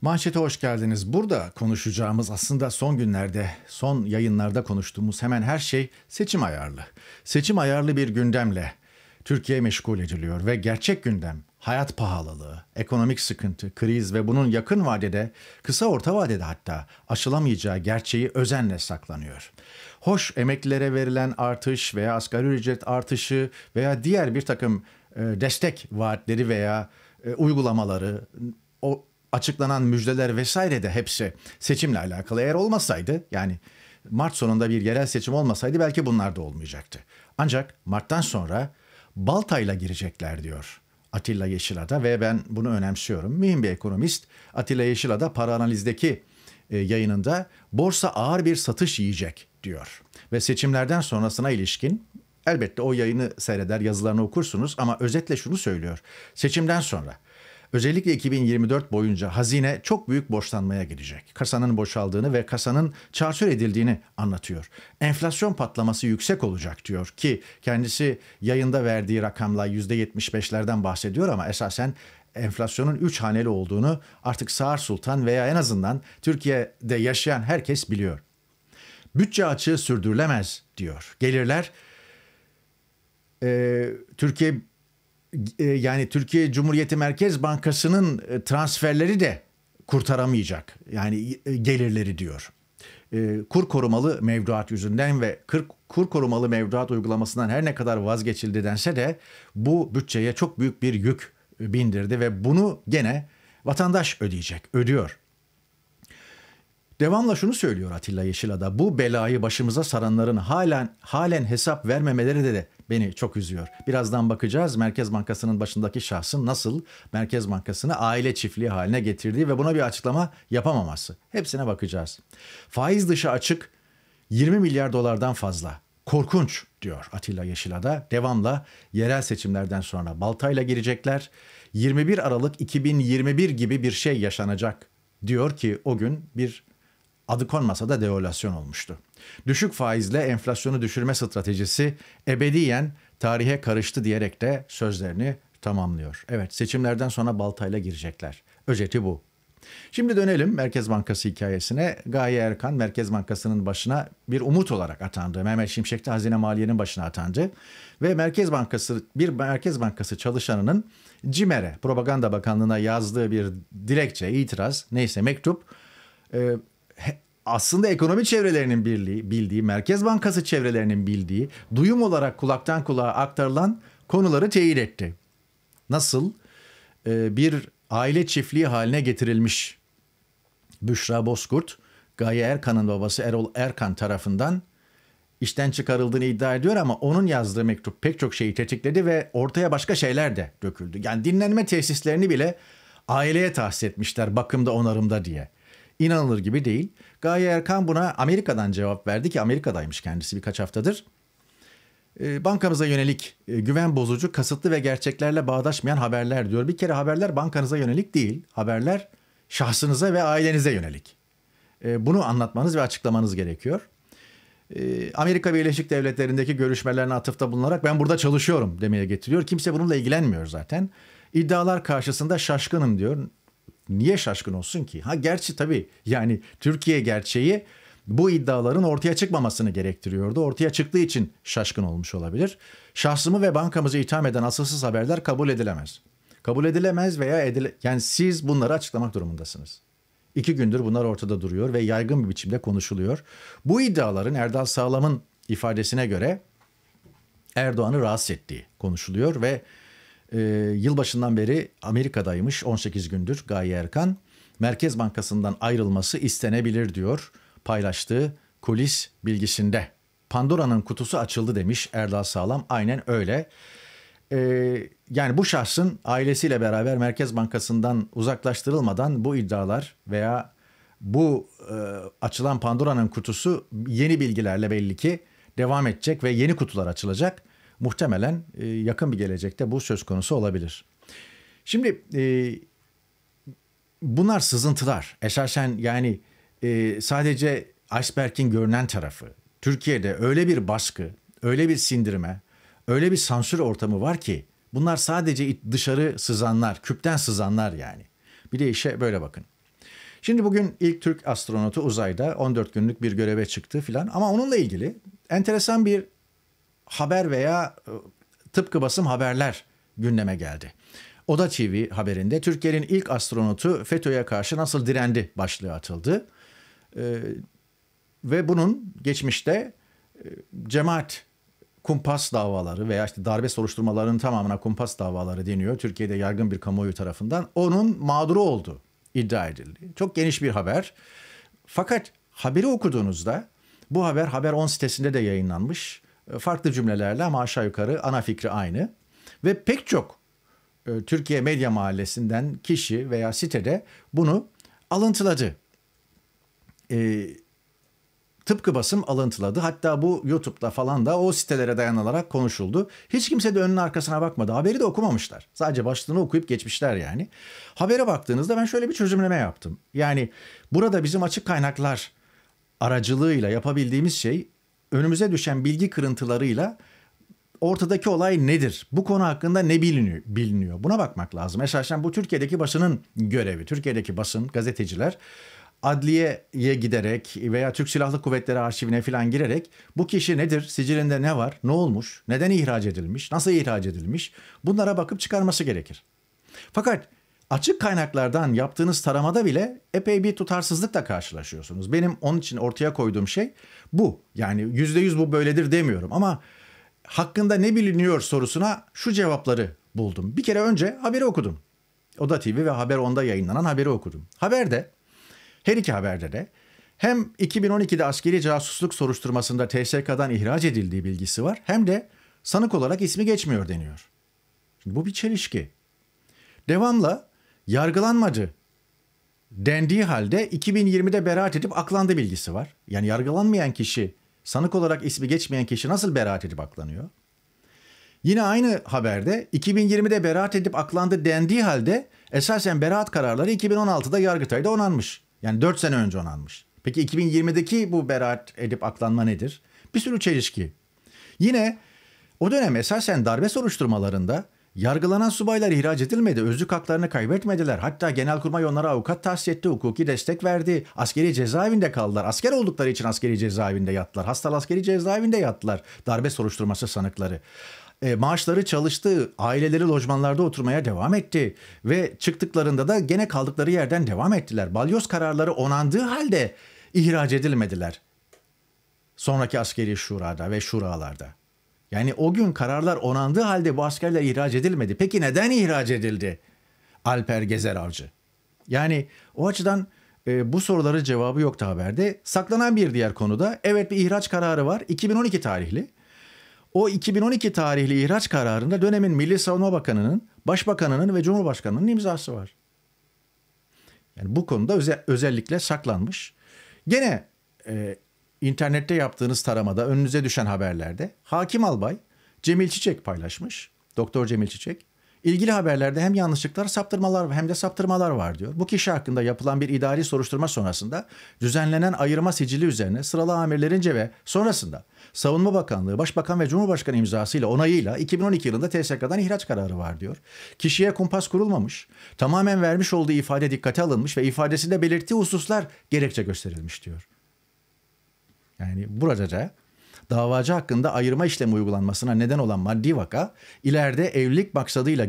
Manşete hoş geldiniz. Burada konuşacağımız aslında son günlerde, son yayınlarda konuştuğumuz hemen her şey seçim ayarlı. Seçim ayarlı bir gündemle Türkiye meşgul ediliyor ve gerçek gündem hayat pahalılığı, ekonomik sıkıntı, kriz ve bunun yakın vadede, kısa orta vadede hatta aşılamayacağı gerçeği özenle saklanıyor. Hoş emeklilere verilen artış veya asgari ücret artışı veya diğer bir takım e, destek vaatleri veya e, uygulamaları o açıklanan müjdeler vesaire de hepsi seçimle alakalı. Eğer olmasaydı yani Mart sonunda bir yerel seçim olmasaydı belki bunlar da olmayacaktı. Ancak Mart'tan sonra baltayla girecekler diyor Atilla Yeşilada ve ben bunu önemsiyorum. Mühim bir ekonomist Atilla Yeşilada para analizdeki e, yayınında borsa ağır bir satış yiyecek diyor. Ve seçimlerden sonrasına ilişkin elbette o yayını seyreder yazılarını okursunuz ama özetle şunu söylüyor. Seçimden sonra Özellikle 2024 boyunca hazine çok büyük borçlanmaya gidecek. Kasanın boşaldığını ve kasanın çarçur edildiğini anlatıyor. Enflasyon patlaması yüksek olacak diyor ki kendisi yayında verdiği rakamla %75'lerden bahsediyor ama esasen enflasyonun 3 haneli olduğunu artık Sağır Sultan veya en azından Türkiye'de yaşayan herkes biliyor. Bütçe açığı sürdürülemez diyor. Gelirler e, Türkiye e, yani Türkiye Cumhuriyeti Merkez Bankası'nın e, transferleri de kurtaramayacak. Yani e, gelirleri diyor. Kur korumalı mevduat yüzünden ve 40 kur korumalı mevduat uygulamasından her ne kadar vazgeçildi dense de bu bütçeye çok büyük bir yük bindirdi ve bunu gene vatandaş ödeyecek, ödüyor. Devamla şunu söylüyor Atilla Yeşilada. Bu belayı başımıza saranların halen halen hesap vermemeleri de, de beni çok üzüyor. Birazdan bakacağız Merkez Bankası'nın başındaki şahsın nasıl Merkez Bankası'nı aile çiftliği haline getirdiği ve buna bir açıklama yapamaması. Hepsine bakacağız. Faiz dışı açık 20 milyar dolardan fazla. Korkunç diyor Atilla Yeşilada. Devamla yerel seçimlerden sonra baltayla girecekler. 21 Aralık 2021 gibi bir şey yaşanacak diyor ki o gün bir adı konmasa da devalüasyon olmuştu. Düşük faizle enflasyonu düşürme stratejisi ebediyen tarihe karıştı diyerek de sözlerini tamamlıyor. Evet seçimlerden sonra baltayla girecekler. Özeti bu. Şimdi dönelim Merkez Bankası hikayesine. Gaye Erkan Merkez Bankası'nın başına bir umut olarak atandı. Mehmet Şimşek de Hazine Maliye'nin başına atandı. Ve Merkez Bankası bir Merkez Bankası çalışanının CİMER'e Propaganda Bakanlığı'na yazdığı bir dilekçe, itiraz neyse mektup e, aslında ekonomi çevrelerinin birliği, bildiği, Merkez Bankası çevrelerinin bildiği, duyum olarak kulaktan kulağa aktarılan konuları teyit etti. Nasıl? Ee, bir aile çiftliği haline getirilmiş Büşra Bozkurt, Gaye Erkan'ın babası Erol Erkan tarafından işten çıkarıldığını iddia ediyor ama onun yazdığı mektup pek çok şeyi tetikledi ve ortaya başka şeyler de döküldü. Yani dinlenme tesislerini bile aileye tahsis etmişler bakımda onarımda diye inanılır gibi değil. Gaye Erkan buna Amerika'dan cevap verdi ki Amerika'daymış kendisi birkaç haftadır. Ee, bankamıza yönelik e, güven bozucu, kasıtlı ve gerçeklerle bağdaşmayan haberler diyor. Bir kere haberler bankanıza yönelik değil, haberler şahsınıza ve ailenize yönelik. Ee, bunu anlatmanız ve açıklamanız gerekiyor. Ee, Amerika Birleşik Devletleri'ndeki görüşmelerine atıfta bulunarak ben burada çalışıyorum demeye getiriyor. Kimse bununla ilgilenmiyor zaten. İddialar karşısında şaşkınım diyor niye şaşkın olsun ki? Ha gerçi tabii yani Türkiye gerçeği bu iddiaların ortaya çıkmamasını gerektiriyordu. Ortaya çıktığı için şaşkın olmuş olabilir. Şahsımı ve bankamızı itham eden asılsız haberler kabul edilemez. Kabul edilemez veya edile... Yani siz bunları açıklamak durumundasınız. İki gündür bunlar ortada duruyor ve yaygın bir biçimde konuşuluyor. Bu iddiaların Erdal Sağlam'ın ifadesine göre Erdoğan'ı rahatsız ettiği konuşuluyor ve e, yılbaşından beri Amerika'daymış 18 gündür Gaye Erkan. Merkez Bankası'ndan ayrılması istenebilir diyor paylaştığı kulis bilgisinde. Pandora'nın kutusu açıldı demiş Erdal Sağlam. Aynen öyle. Ee, yani bu şahsın ailesiyle beraber Merkez Bankası'ndan uzaklaştırılmadan bu iddialar veya bu e, açılan Pandora'nın kutusu yeni bilgilerle belli ki devam edecek ve yeni kutular açılacak muhtemelen e, yakın bir gelecekte bu söz konusu olabilir. Şimdi e, bunlar sızıntılar. Esasen yani e, sadece iceberg'in görünen tarafı. Türkiye'de öyle bir baskı, öyle bir sindirme, öyle bir sansür ortamı var ki bunlar sadece dışarı sızanlar, küpten sızanlar yani. Bir de işe böyle bakın. Şimdi bugün ilk Türk astronotu uzayda 14 günlük bir göreve çıktı filan ama onunla ilgili enteresan bir haber veya e, tıpkı basım haberler gündeme geldi. Oda TV haberinde Türkiye'nin ilk astronotu FETÖ'ye karşı nasıl direndi başlığı atıldı. Ee, ve bunun geçmişte e, cemaat kumpas davaları veya işte darbe soruşturmalarının tamamına kumpas davaları deniyor. Türkiye'de yaygın bir kamuoyu tarafından onun mağduru oldu iddia edildi. Çok geniş bir haber. Fakat haberi okuduğunuzda bu haber Haber 10 sitesinde de yayınlanmış. E, farklı cümlelerle ama aşağı yukarı ana fikri aynı. Ve pek çok e, Türkiye Medya Mahallesi'nden kişi veya sitede bunu alıntıladı. E, tıpkı basım alıntıladı. Hatta bu YouTube'da falan da o sitelere dayanılarak konuşuldu. Hiç kimse de önün arkasına bakmadı. Haberi de okumamışlar. Sadece başlığını okuyup geçmişler yani. Habere baktığınızda ben şöyle bir çözümleme yaptım. Yani burada bizim açık kaynaklar aracılığıyla yapabildiğimiz şey önümüze düşen bilgi kırıntılarıyla ortadaki olay nedir? Bu konu hakkında ne biliniyor? biliniyor? Buna bakmak lazım. Esasen bu Türkiye'deki basının görevi. Türkiye'deki basın, gazeteciler adliyeye giderek veya Türk Silahlı Kuvvetleri arşivine falan girerek bu kişi nedir, sicilinde ne var, ne olmuş, neden ihraç edilmiş, nasıl ihraç edilmiş bunlara bakıp çıkarması gerekir. Fakat açık kaynaklardan yaptığınız taramada bile epey bir tutarsızlıkla karşılaşıyorsunuz. Benim onun için ortaya koyduğum şey bu. Yani yüzde yüz bu böyledir demiyorum ama hakkında ne biliniyor sorusuna şu cevapları buldum. Bir kere önce haberi okudum. Oda TV ve Haber 10'da yayınlanan haberi okudum. Haberde, her iki haberde de hem 2012'de askeri casusluk soruşturmasında TSK'dan ihraç edildiği bilgisi var hem de sanık olarak ismi geçmiyor deniyor. Şimdi bu bir çelişki. Devamla yargılanmadı dendiği halde 2020'de beraat edip aklandı bilgisi var. Yani yargılanmayan kişi, sanık olarak ismi geçmeyen kişi nasıl beraat edip aklanıyor? Yine aynı haberde 2020'de beraat edip aklandı dendiği halde esasen beraat kararları 2016'da Yargıtay'da onanmış. Yani 4 sene önce onanmış. Peki 2020'deki bu beraat edip aklanma nedir? Bir sürü çelişki. Yine o dönem esasen darbe soruşturmalarında Yargılanan subaylar ihraç edilmedi, özlük haklarını kaybetmediler. Hatta genelkurmay onlara avukat tahsis etti, hukuki destek verdi. Askeri cezaevinde kaldılar. Asker oldukları için askeri cezaevinde yattılar. Hastalı askeri cezaevinde yattılar. Darbe soruşturması sanıkları e, maaşları çalıştı, aileleri lojmanlarda oturmaya devam etti ve çıktıklarında da gene kaldıkları yerden devam ettiler. Balyoz kararları onandığı halde ihraç edilmediler. Sonraki askeri şurada ve şuralarda. Yani o gün kararlar onandığı halde bu askerler ihraç edilmedi. Peki neden ihraç edildi Alper Gezer Avcı? Yani o açıdan e, bu soruların cevabı yoktu haberde. Saklanan bir diğer konuda evet bir ihraç kararı var. 2012 tarihli. O 2012 tarihli ihraç kararında dönemin Milli Savunma Bakanı'nın, Başbakanı'nın ve Cumhurbaşkanı'nın imzası var. Yani bu konuda özellikle saklanmış. Gene e, internette yaptığınız taramada önünüze düşen haberlerde hakim albay Cemil Çiçek paylaşmış. Doktor Cemil Çiçek. İlgili haberlerde hem yanlışlıklar, saptırmalar hem de saptırmalar var diyor. Bu kişi hakkında yapılan bir idari soruşturma sonrasında düzenlenen ayırma sicili üzerine sıralı amirlerince ve sonrasında Savunma Bakanlığı, Başbakan ve Cumhurbaşkanı imzasıyla onayıyla 2012 yılında TSK'dan ihraç kararı var diyor. Kişiye kumpas kurulmamış, tamamen vermiş olduğu ifade dikkate alınmış ve ifadesinde belirttiği hususlar gerekçe gösterilmiş diyor. Yani burada da davacı hakkında ayırma işlemi uygulanmasına neden olan maddi vaka ileride evlilik maksadıyla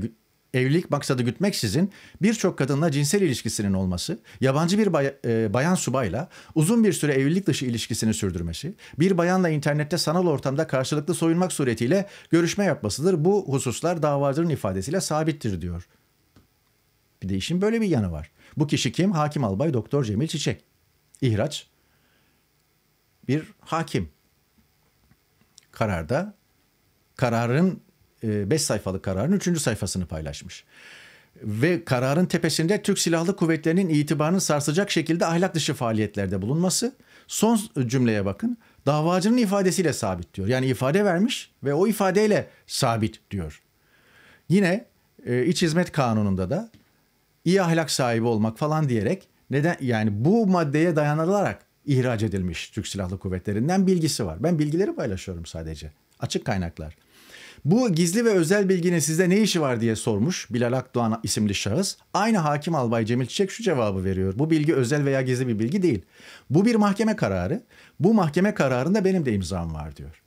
evlilik maksadı gütmeksizin birçok kadınla cinsel ilişkisinin olması, yabancı bir bay, e, bayan subayla uzun bir süre evlilik dışı ilişkisini sürdürmesi, bir bayanla internette sanal ortamda karşılıklı soyunmak suretiyle görüşme yapmasıdır. Bu hususlar davacının ifadesiyle sabittir diyor. Bir de işin böyle bir yanı var. Bu kişi kim? Hakim Albay Doktor Cemil Çiçek. İhraç bir hakim. Kararda kararın 5 e, sayfalık kararın 3. sayfasını paylaşmış. Ve kararın tepesinde Türk Silahlı Kuvvetleri'nin itibarını sarsacak şekilde ahlak dışı faaliyetlerde bulunması. Son cümleye bakın. Davacının ifadesiyle sabit diyor. Yani ifade vermiş ve o ifadeyle sabit diyor. Yine e, İç Hizmet Kanunu'nda da iyi ahlak sahibi olmak falan diyerek neden yani bu maddeye dayanılarak ihraç edilmiş Türk Silahlı Kuvvetleri'nden bilgisi var. Ben bilgileri paylaşıyorum sadece. Açık kaynaklar. Bu gizli ve özel bilginin sizde ne işi var diye sormuş Bilal Akdoğan isimli şahıs. Aynı hakim albay Cemil Çiçek şu cevabı veriyor. Bu bilgi özel veya gizli bir bilgi değil. Bu bir mahkeme kararı. Bu mahkeme kararında benim de imzam var diyor.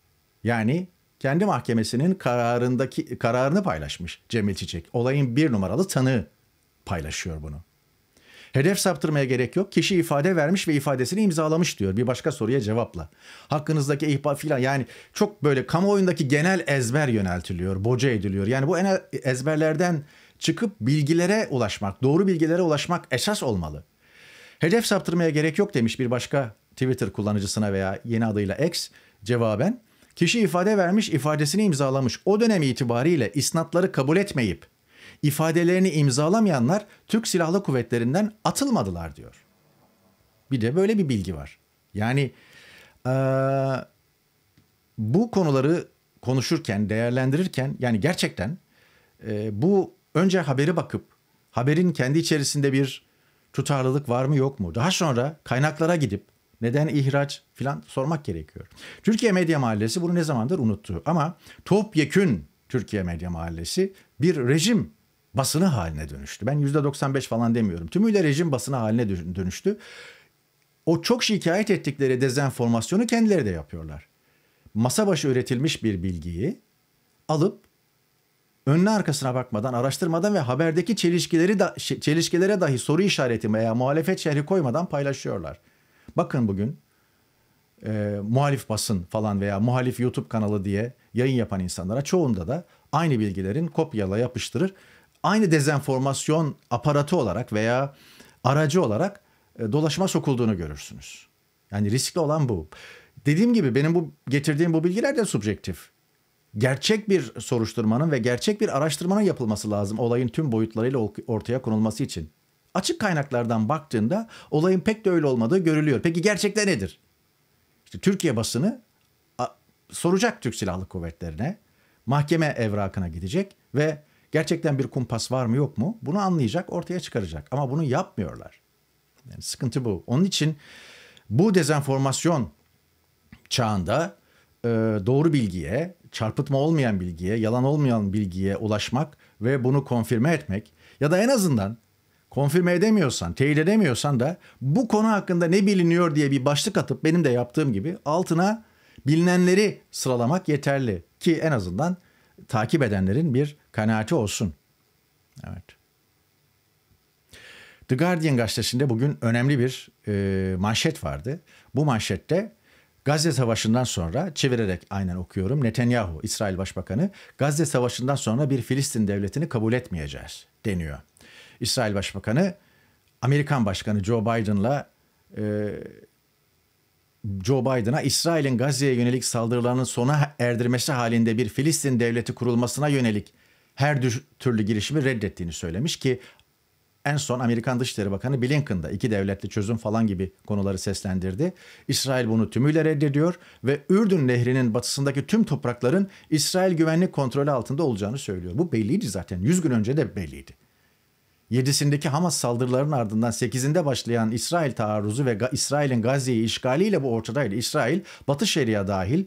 Yani kendi mahkemesinin kararındaki kararını paylaşmış Cemil Çiçek. Olayın bir numaralı tanığı paylaşıyor bunu. Hedef saptırmaya gerek yok. Kişi ifade vermiş ve ifadesini imzalamış diyor. Bir başka soruya cevapla. Hakkınızdaki ihbar filan yani çok böyle kamuoyundaki genel ezber yöneltiliyor, boca ediliyor. Yani bu ezberlerden çıkıp bilgilere ulaşmak, doğru bilgilere ulaşmak esas olmalı. Hedef saptırmaya gerek yok demiş bir başka Twitter kullanıcısına veya yeni adıyla X cevaben. Kişi ifade vermiş, ifadesini imzalamış. O dönem itibariyle isnatları kabul etmeyip ifadelerini imzalamayanlar Türk Silahlı Kuvvetleri'nden atılmadılar diyor. Bir de böyle bir bilgi var. Yani e, bu konuları konuşurken, değerlendirirken yani gerçekten e, bu önce haberi bakıp haberin kendi içerisinde bir tutarlılık var mı yok mu? Daha sonra kaynaklara gidip neden ihraç filan sormak gerekiyor. Türkiye Medya Mahallesi bunu ne zamandır unuttu ama topyekün Türkiye Medya Mahallesi bir rejim basını haline dönüştü. Ben %95 falan demiyorum. Tümüyle rejim basını haline dönüştü. O çok şikayet ettikleri dezenformasyonu kendileri de yapıyorlar. Masa başı üretilmiş bir bilgiyi alıp önüne arkasına bakmadan, araştırmadan ve haberdeki çelişkileri da, çelişkilere dahi soru işareti veya muhalefet şerhi koymadan paylaşıyorlar. Bakın bugün e, muhalif basın falan veya muhalif YouTube kanalı diye yayın yapan insanlara çoğunda da aynı bilgilerin kopyala yapıştırır aynı dezenformasyon aparatı olarak veya aracı olarak e, dolaşıma sokulduğunu görürsünüz. Yani riskli olan bu. Dediğim gibi benim bu getirdiğim bu bilgiler de subjektif. Gerçek bir soruşturmanın ve gerçek bir araştırmanın yapılması lazım olayın tüm boyutlarıyla ortaya konulması için. Açık kaynaklardan baktığında olayın pek de öyle olmadığı görülüyor. Peki gerçekte nedir? İşte Türkiye basını soracak Türk Silahlı Kuvvetleri'ne, mahkeme evrakına gidecek ve Gerçekten bir kumpas var mı yok mu? Bunu anlayacak, ortaya çıkaracak. Ama bunu yapmıyorlar. Yani sıkıntı bu. Onun için bu dezenformasyon çağında e, doğru bilgiye, çarpıtma olmayan bilgiye, yalan olmayan bilgiye ulaşmak ve bunu konfirme etmek ya da en azından konfirme edemiyorsan, teyit edemiyorsan da bu konu hakkında ne biliniyor diye bir başlık atıp benim de yaptığım gibi altına bilinenleri sıralamak yeterli ki en azından takip edenlerin bir kanaati olsun. Evet. The Guardian gazetesinde bugün önemli bir e, manşet vardı. Bu manşette Gazze Savaşı'ndan sonra çevirerek aynen okuyorum. Netanyahu, İsrail Başbakanı, Gazze Savaşı'ndan sonra bir Filistin devletini kabul etmeyeceğiz deniyor. İsrail Başbakanı, Amerikan Başkanı Joe Biden'la e, Joe Biden'a İsrail'in Gazze'ye yönelik saldırılarının sona erdirmesi halinde bir Filistin devleti kurulmasına yönelik her türlü girişimi reddettiğini söylemiş ki en son Amerikan Dışişleri Bakanı Blinken de iki devletli çözüm falan gibi konuları seslendirdi. İsrail bunu tümüyle reddediyor ve Ürdün Nehri'nin batısındaki tüm toprakların İsrail güvenlik kontrolü altında olacağını söylüyor. Bu belliydi zaten. Yüz gün önce de belliydi. 7'sindeki Hamas saldırılarının ardından 8'inde başlayan İsrail taarruzu ve İsrail'in Gazze'yi işgaliyle bu ortadaydı. İsrail, Batı Şeria dahil,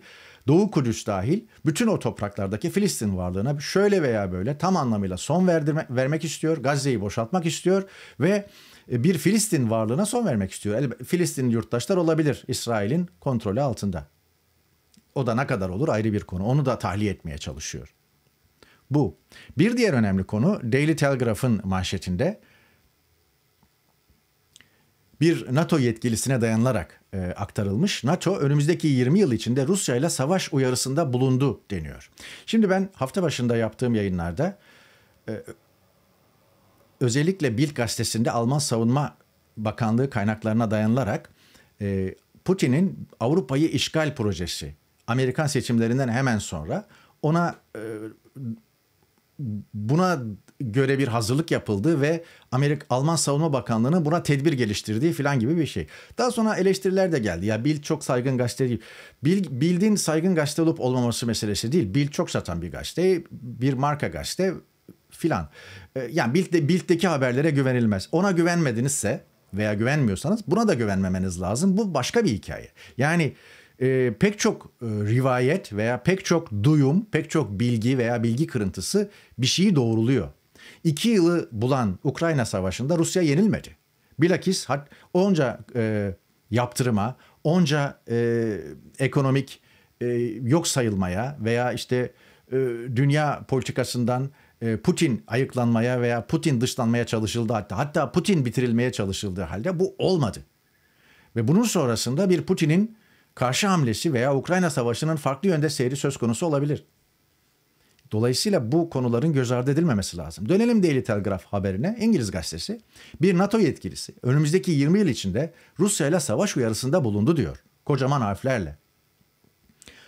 Doğu Kudüs dahil bütün o topraklardaki Filistin varlığına şöyle veya böyle tam anlamıyla son verdirme, vermek istiyor. Gazze'yi boşaltmak istiyor ve e, bir Filistin varlığına son vermek istiyor. Filistin yurttaşlar olabilir İsrail'in kontrolü altında. O da ne kadar olur ayrı bir konu. Onu da tahliye etmeye çalışıyor bu. Bir diğer önemli konu Daily Telegraph'ın manşetinde bir NATO yetkilisine dayanılarak e, aktarılmış. NATO önümüzdeki 20 yıl içinde Rusya ile savaş uyarısında bulundu deniyor. Şimdi ben hafta başında yaptığım yayınlarda e, özellikle Bild gazetesinde Alman Savunma Bakanlığı kaynaklarına dayanılarak e, Putin'in Avrupa'yı işgal projesi Amerikan seçimlerinden hemen sonra ona e, buna göre bir hazırlık yapıldı ve Amerika Alman Savunma Bakanlığı'nın buna tedbir geliştirdiği falan gibi bir şey. Daha sonra eleştiriler de geldi. Ya bild çok saygın gazete değil. Bill, Bill'in saygın gazete olup olmaması meselesi değil. bild çok satan bir gazete, bir marka gazete filan. Ee, yani Bild'de, Bild'deki haberlere güvenilmez. Ona güvenmedinizse veya güvenmiyorsanız buna da güvenmemeniz lazım. Bu başka bir hikaye. Yani e, pek çok e, rivayet veya pek çok duyum, pek çok bilgi veya bilgi kırıntısı bir şeyi doğruluyor. İki yılı bulan Ukrayna Savaşı'nda Rusya yenilmedi. Bilakis hat, onca e, yaptırıma, onca e, ekonomik e, yok sayılmaya veya işte e, dünya politikasından e, Putin ayıklanmaya veya Putin dışlanmaya çalışıldı hatta hatta Putin bitirilmeye çalışıldığı halde bu olmadı. Ve bunun sonrasında bir Putin'in karşı hamlesi veya Ukrayna Savaşı'nın farklı yönde seyri söz konusu olabilir. Dolayısıyla bu konuların göz ardı edilmemesi lazım. Dönelim Daily Telegraph haberine. İngiliz gazetesi bir NATO yetkilisi önümüzdeki 20 yıl içinde Rusya ile savaş uyarısında bulundu diyor. Kocaman harflerle.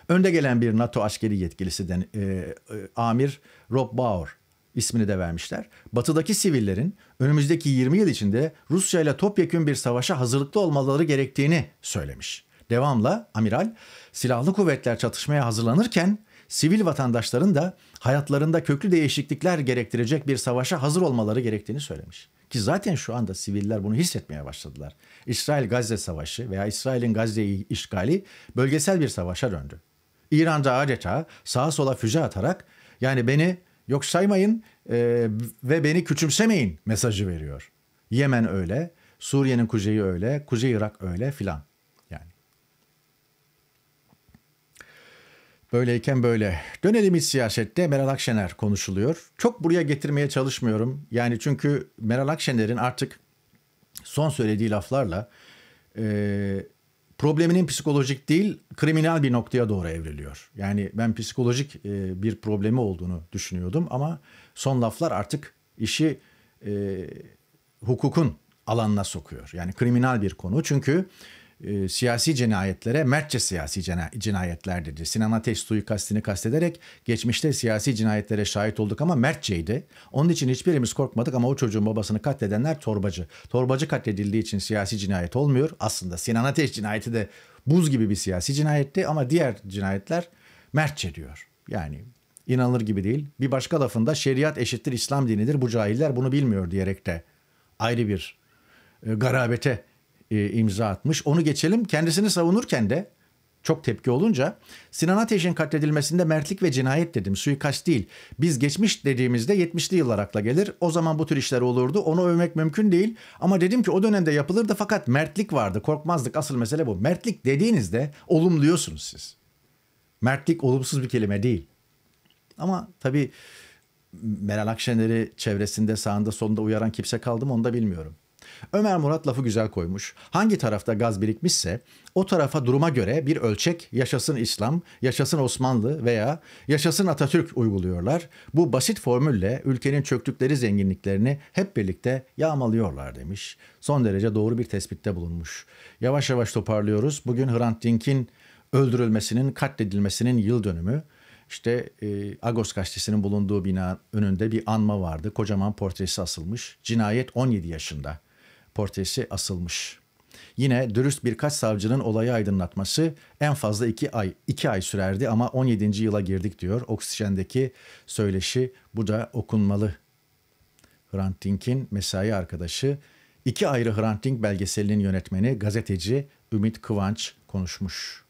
Önde gelen bir NATO askeri yetkilisi den, e, e, Amir Rob Bauer ismini de vermişler. Batıdaki sivillerin önümüzdeki 20 yıl içinde Rusya ile topyekün bir savaşa hazırlıklı olmaları gerektiğini söylemiş. Devamla amiral silahlı kuvvetler çatışmaya hazırlanırken sivil vatandaşların da hayatlarında köklü değişiklikler gerektirecek bir savaşa hazır olmaları gerektiğini söylemiş. Ki zaten şu anda siviller bunu hissetmeye başladılar. İsrail-Gazze savaşı veya İsrail'in Gazze'yi işgali bölgesel bir savaşa döndü. İran'da adeta sağa sola füze atarak yani beni yok saymayın e, ve beni küçümsemeyin mesajı veriyor. Yemen öyle, Suriye'nin kuzeyi öyle, Kuzey Irak öyle filan. Böyleyken böyle. Dönelim siyasette Meral Akşener konuşuluyor. Çok buraya getirmeye çalışmıyorum. Yani çünkü Meral Akşener'in artık son söylediği laflarla e, probleminin psikolojik değil kriminal bir noktaya doğru evriliyor. Yani ben psikolojik e, bir problemi olduğunu düşünüyordum ama son laflar artık işi e, hukukun alanına sokuyor. Yani kriminal bir konu çünkü e, siyasi cinayetlere mertçe siyasi cinayetler dedi. Sinan Ateş suikastini kastederek geçmişte siyasi cinayetlere şahit olduk ama mertçeydi. Onun için hiçbirimiz korkmadık ama o çocuğun babasını katledenler torbacı. Torbacı katledildiği için siyasi cinayet olmuyor. Aslında Sinan Ateş cinayeti de buz gibi bir siyasi cinayetti ama diğer cinayetler mertçe diyor. Yani inanılır gibi değil. Bir başka lafında şeriat eşittir İslam dinidir bu cahiller bunu bilmiyor diyerek de ayrı bir e, garabete e, imza atmış. Onu geçelim. Kendisini savunurken de çok tepki olunca Sinan Ateş'in katledilmesinde mertlik ve cinayet dedim suikast değil. Biz geçmiş dediğimizde 70'li yıllar akla gelir. O zaman bu tür işler olurdu. Onu övmek mümkün değil. Ama dedim ki o dönemde yapılırdı fakat mertlik vardı. Korkmazdık asıl mesele bu. Mertlik dediğinizde olumluyorsunuz siz. Mertlik olumsuz bir kelime değil. Ama tabii Meral Akşener'i çevresinde sağında solunda uyaran kimse kaldı mı onu da bilmiyorum. Ömer Murat lafı güzel koymuş. Hangi tarafta gaz birikmişse o tarafa duruma göre bir ölçek yaşasın İslam, yaşasın Osmanlı veya yaşasın Atatürk uyguluyorlar. Bu basit formülle ülkenin çöktükleri zenginliklerini hep birlikte yağmalıyorlar demiş. Son derece doğru bir tespitte bulunmuş. Yavaş yavaş toparlıyoruz. Bugün Hrant Dink'in öldürülmesinin, katledilmesinin yıl dönümü. İşte e, Agos gazetesinin bulunduğu bina önünde bir anma vardı. Kocaman portresi asılmış. Cinayet 17 yaşında portresi asılmış. Yine dürüst birkaç savcının olayı aydınlatması en fazla 2 ay iki ay sürerdi ama 17. yıla girdik diyor. Oksijendeki söyleşi bu da okunmalı. Hrant Dink'in mesai arkadaşı, iki ayrı Hrant Dink belgeselinin yönetmeni gazeteci Ümit Kıvanç konuşmuş.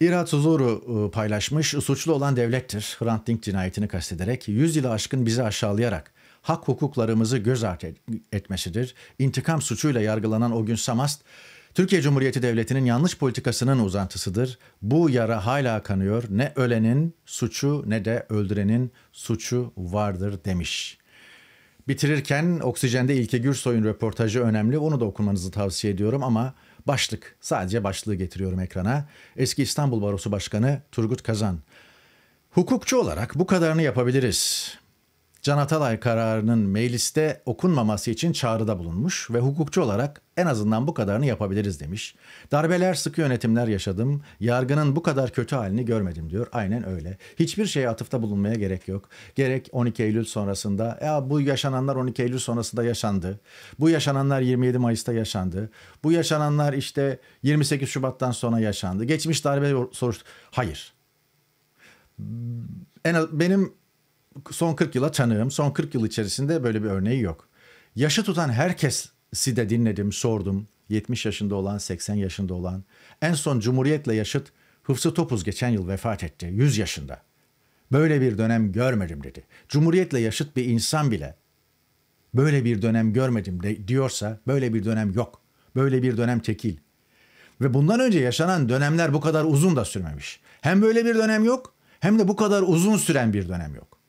İrha Tuzuru e, paylaşmış, suçlu olan devlettir. Hrant Dink cinayetini kastederek 100 yılı aşkın bizi aşağılayarak hak hukuklarımızı göz ardı etmesidir. İntikam suçuyla yargılanan o gün Samast, Türkiye Cumhuriyeti Devleti'nin yanlış politikasının uzantısıdır. Bu yara hala kanıyor. Ne ölenin suçu ne de öldürenin suçu vardır demiş. Bitirirken Oksijen'de İlke Gürsoy'un röportajı önemli. Onu da okumanızı tavsiye ediyorum ama Başlık, sadece başlığı getiriyorum ekrana. Eski İstanbul Barosu Başkanı Turgut Kazan. Hukukçu olarak bu kadarını yapabiliriz. Can Atalay kararının mecliste okunmaması için çağrıda bulunmuş ve hukukçu olarak en azından bu kadarını yapabiliriz demiş. Darbeler sıkı yönetimler yaşadım. Yargının bu kadar kötü halini görmedim diyor. Aynen öyle. Hiçbir şeye atıfta bulunmaya gerek yok. Gerek 12 Eylül sonrasında ya bu yaşananlar 12 Eylül sonrasında yaşandı. Bu yaşananlar 27 Mayıs'ta yaşandı. Bu yaşananlar işte 28 Şubat'tan sonra yaşandı. Geçmiş darbe soruş... Hayır. En, benim son 40 yıla tanığım. Son 40 yıl içerisinde böyle bir örneği yok. Yaşı tutan herkesi de dinledim, sordum. 70 yaşında olan, 80 yaşında olan. En son Cumhuriyet'le yaşıt Hıfzı Topuz geçen yıl vefat etti. 100 yaşında. Böyle bir dönem görmedim dedi. Cumhuriyetle yaşıt bir insan bile böyle bir dönem görmedim de, diyorsa böyle bir dönem yok. Böyle bir dönem tekil. Ve bundan önce yaşanan dönemler bu kadar uzun da sürmemiş. Hem böyle bir dönem yok hem de bu kadar uzun süren bir dönem yok.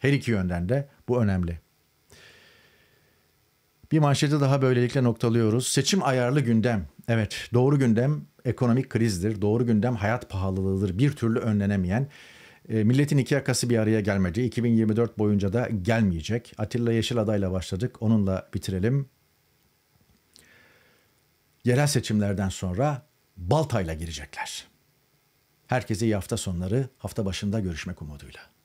Her iki yönden de bu önemli. Bir manşeti daha böylelikle noktalıyoruz. Seçim ayarlı gündem. Evet doğru gündem ekonomik krizdir. Doğru gündem hayat pahalılığıdır. Bir türlü önlenemeyen. E, milletin iki yakası bir araya gelmedi. 2024 boyunca da gelmeyecek. Atilla Yeşilada'yla başladık. Onunla bitirelim. Yerel seçimlerden sonra baltayla girecekler. Herkese iyi hafta sonları, hafta başında görüşmek umuduyla.